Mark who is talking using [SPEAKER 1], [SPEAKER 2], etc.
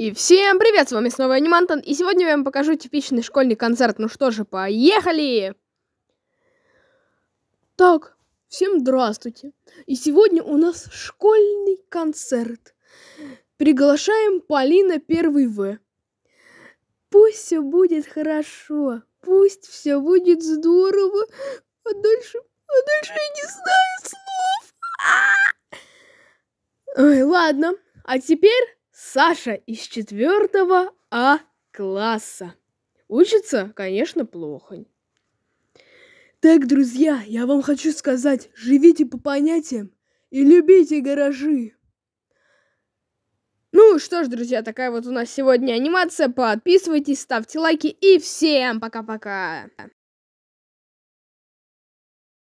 [SPEAKER 1] И всем привет, с вами снова Анимантон, и сегодня я вам покажу типичный школьный концерт. Ну что же, поехали! Так, всем здравствуйте. И сегодня у нас школьный концерт. Приглашаем Полина 1 В. Пусть все будет хорошо, пусть все будет здорово, а дальше, а дальше я не знаю слов. А! Ой, ладно, а теперь Саша из четвертого А класса. Учится, конечно, плохо. Так, друзья, я вам хочу сказать, живите по понятиям и любите гаражи. Ну что ж, друзья, такая вот у нас сегодня анимация. Подписывайтесь, ставьте лайки и всем пока-пока.